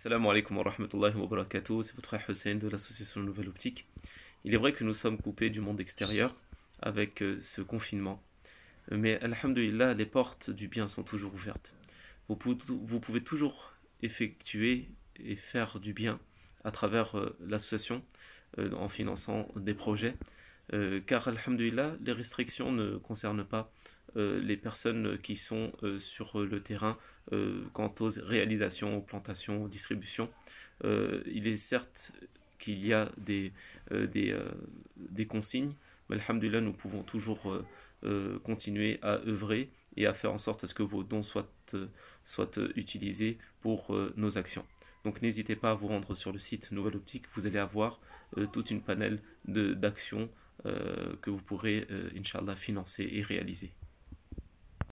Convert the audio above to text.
Salam alaikum wa rahmatullahi wa barakatou. c'est votre frère Hussein de l'association Nouvelle Optique. Il est vrai que nous sommes coupés du monde extérieur avec euh, ce confinement. Mais alhamdulillah, les portes du bien sont toujours ouvertes. Vous pouvez, vous pouvez toujours effectuer et faire du bien à travers euh, l'association euh, en finançant des projets euh, car alhamdulillah, les restrictions ne concernent pas euh, les personnes qui sont euh, sur le terrain quant aux réalisations, aux plantations, aux distributions. il est certes qu'il y a des, consignes, mais alhamdulillah, nous pouvons toujours continuer à œuvrer et à faire en sorte à ce que vos dons soient, utilisés pour nos actions. Donc n'hésitez pas à vous rendre sur le site Nouvelle Optique, vous allez avoir toute une panel d'actions euh, que vous pourrez, euh, Inch'Allah, financer et réaliser.